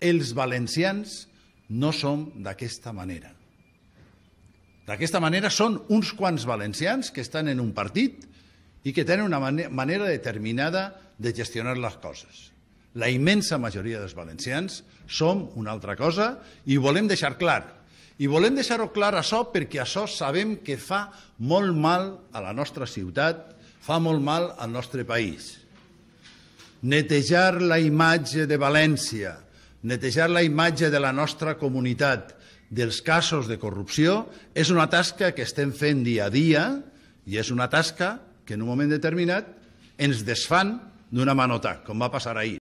Els valencians no som d'aquesta manera. D'aquesta manera són uns quants valencians que estan en un partit i que tenen una manera determinada de gestionar les coses. La immensa majoria dels valencians som una altra cosa i ho volem deixar clar. I volem deixar-ho clar això perquè això sabem que fa molt mal a la nostra ciutat, fa molt mal al nostre país. Netejar la imatge de València, Netejar la imatge de la nostra comunitat dels casos de corrupció és una tasca que estem fent dia a dia i és una tasca que en un moment determinat ens desfan d'una manota, com va passar ahir.